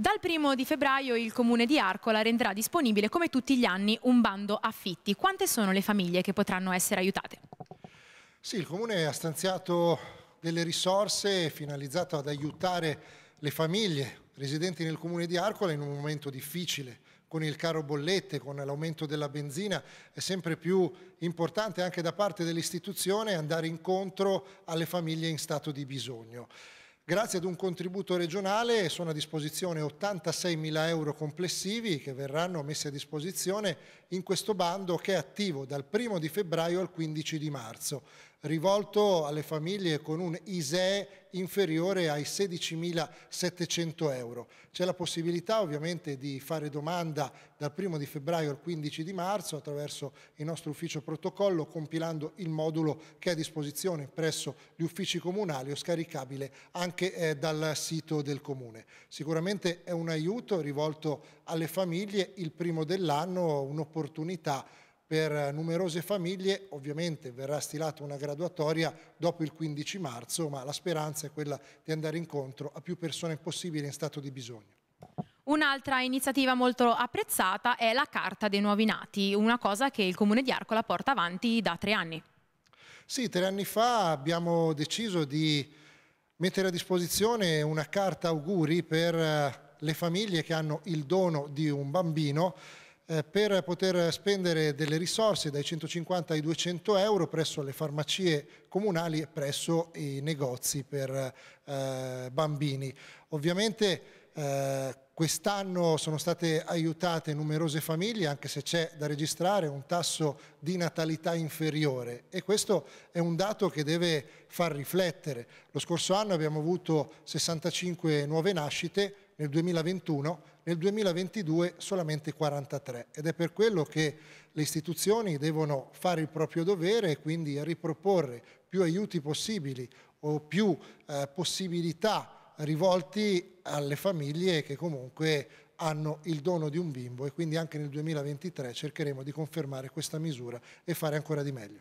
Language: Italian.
Dal primo di febbraio il comune di Arcola renderà disponibile come tutti gli anni un bando affitti. Quante sono le famiglie che potranno essere aiutate? Sì, il comune ha stanziato delle risorse finalizzate ad aiutare le famiglie residenti nel comune di Arcola in un momento difficile con il caro bollette, con l'aumento della benzina, è sempre più importante anche da parte dell'istituzione andare incontro alle famiglie in stato di bisogno. Grazie ad un contributo regionale sono a disposizione 86 mila euro complessivi che verranno messi a disposizione in questo bando che è attivo dal 1 di febbraio al 15 di marzo rivolto alle famiglie con un ISEE inferiore ai 16.700 euro. C'è la possibilità ovviamente di fare domanda dal 1 di febbraio al 15 di marzo attraverso il nostro ufficio protocollo compilando il modulo che è a disposizione presso gli uffici comunali o scaricabile anche eh, dal sito del comune. Sicuramente è un aiuto rivolto alle famiglie il primo dell'anno, un'opportunità per eh, numerose famiglie ovviamente verrà stilata una graduatoria dopo il 15 marzo, ma la speranza è quella di andare incontro a più persone possibili in stato di bisogno. Un'altra iniziativa molto apprezzata è la Carta dei Nuovi Nati, una cosa che il Comune di Arcola porta avanti da tre anni. Sì, tre anni fa abbiamo deciso di mettere a disposizione una carta auguri per eh, le famiglie che hanno il dono di un bambino eh, per poter spendere delle risorse dai 150 ai 200 euro presso le farmacie comunali e presso i negozi per eh, bambini. Ovviamente eh, Quest'anno sono state aiutate numerose famiglie, anche se c'è da registrare un tasso di natalità inferiore e questo è un dato che deve far riflettere. Lo scorso anno abbiamo avuto 65 nuove nascite, nel 2021, nel 2022 solamente 43 ed è per quello che le istituzioni devono fare il proprio dovere e quindi riproporre più aiuti possibili o più eh, possibilità rivolti alle famiglie che comunque hanno il dono di un bimbo e quindi anche nel 2023 cercheremo di confermare questa misura e fare ancora di meglio.